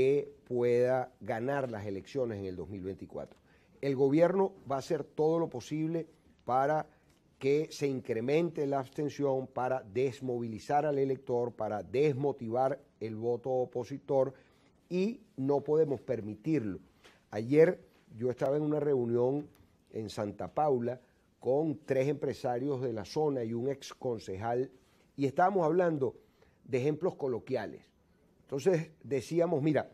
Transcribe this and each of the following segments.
que pueda ganar las elecciones en el 2024. El gobierno va a hacer todo lo posible para que se incremente la abstención, para desmovilizar al elector, para desmotivar el voto opositor y no podemos permitirlo. Ayer yo estaba en una reunión en Santa Paula con tres empresarios de la zona y un ex concejal y estábamos hablando de ejemplos coloquiales entonces decíamos, mira,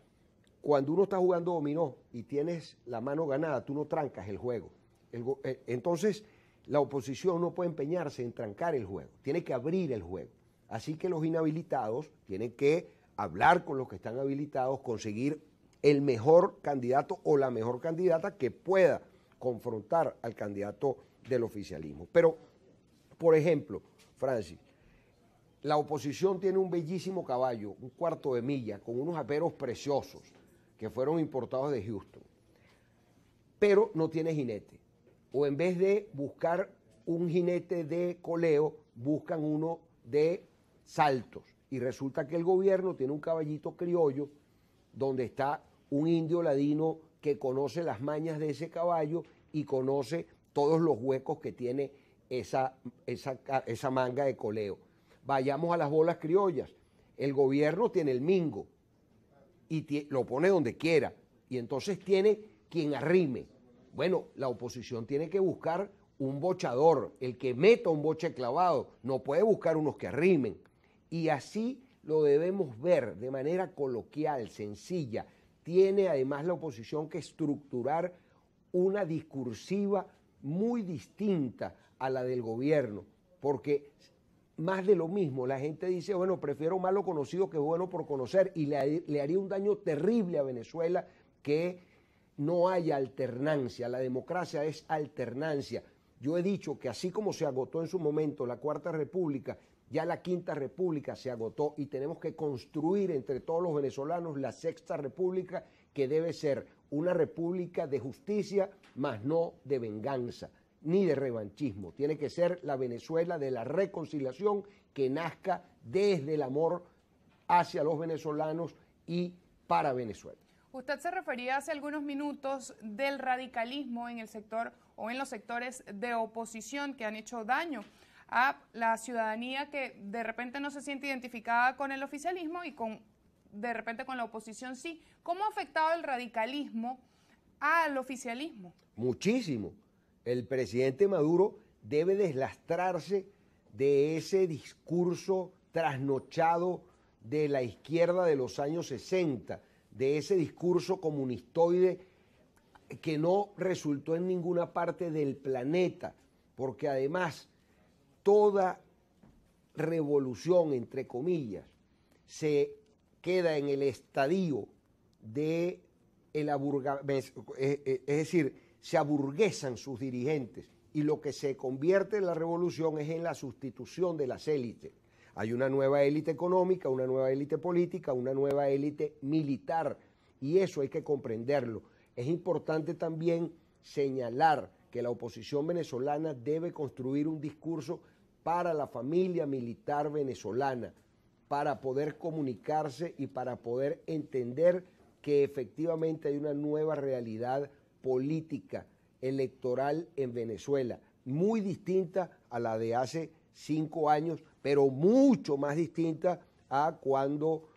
cuando uno está jugando dominó y tienes la mano ganada, tú no trancas el juego. Eh, entonces la oposición no puede empeñarse en trancar el juego, tiene que abrir el juego. Así que los inhabilitados tienen que hablar con los que están habilitados, conseguir el mejor candidato o la mejor candidata que pueda confrontar al candidato del oficialismo. Pero, por ejemplo, Francis, la oposición tiene un bellísimo caballo, un cuarto de milla, con unos aperos preciosos que fueron importados de Houston. Pero no tiene jinete. O en vez de buscar un jinete de coleo, buscan uno de saltos. Y resulta que el gobierno tiene un caballito criollo donde está un indio ladino que conoce las mañas de ese caballo y conoce todos los huecos que tiene esa, esa, esa manga de coleo. Vayamos a las bolas criollas. El gobierno tiene el mingo y lo pone donde quiera. Y entonces tiene quien arrime. Bueno, la oposición tiene que buscar un bochador, el que meta un boche clavado, no puede buscar unos que arrimen. Y así lo debemos ver de manera coloquial, sencilla. Tiene además la oposición que estructurar una discursiva muy distinta a la del gobierno, porque más de lo mismo. La gente dice, bueno, prefiero malo conocido que bueno por conocer y le, haría un daño terrible a Venezuela que no haya alternancia. La democracia es alternancia. Yo he dicho que así como se agotó en su momento la Cuarta República, ya la Quinta República se agotó y tenemos que construir entre todos los venezolanos la Sexta República, que debe ser una república de justicia, más no de venganza ni de revanchismo. Tiene que ser la Venezuela de la reconciliación que nazca desde el amor hacia los venezolanos y para Venezuela. Usted se refería hace algunos minutos del radicalismo en el sector o en los sectores de oposición que han hecho daño a la ciudadanía que de repente no se siente identificada con el oficialismo y con de repente con la oposición sí. ¿Cómo ha afectado el radicalismo al oficialismo? Muchísimo. El presidente Maduro debe deslastrarse de ese discurso trasnochado de la izquierda de los años 60, de ese discurso comunistoide que no resultó en ninguna parte del planeta, porque además toda revolución, entre comillas, se queda en el estadio de el es decir, se aburguesan sus dirigentes y lo que se convierte en la revolución es en la sustitución de las élites. Hay una nueva élite económica, una nueva élite política, una nueva élite militar y eso hay que comprenderlo. Es importante también señalar que la oposición venezolana debe construir un discurso para la familia militar venezolana, para poder comunicarse y para poder entender que efectivamente hay una nueva realidad política electoral en Venezuela, muy distinta a la de hace cinco años, pero mucho más distinta a cuando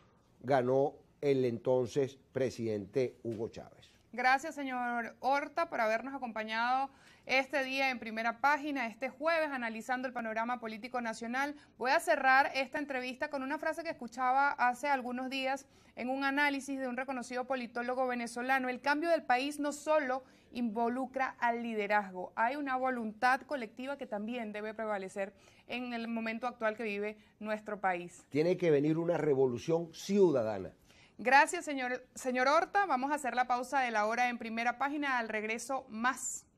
ganó el entonces presidente Hugo Chávez. Gracias, señor Horta, por habernos acompañado este día en primera página, este jueves, analizando el panorama político nacional. Voy a cerrar esta entrevista con una frase que escuchaba hace algunos días en un análisis de un reconocido politólogo venezolano. El cambio del país no solo involucra al liderazgo, hay una voluntad colectiva que también debe prevalecer en el momento actual que vive nuestro país. Tiene que venir una revolución ciudadana. Gracias, señor, señor Horta. Vamos a hacer la pausa de la hora en primera página. Al regreso, más.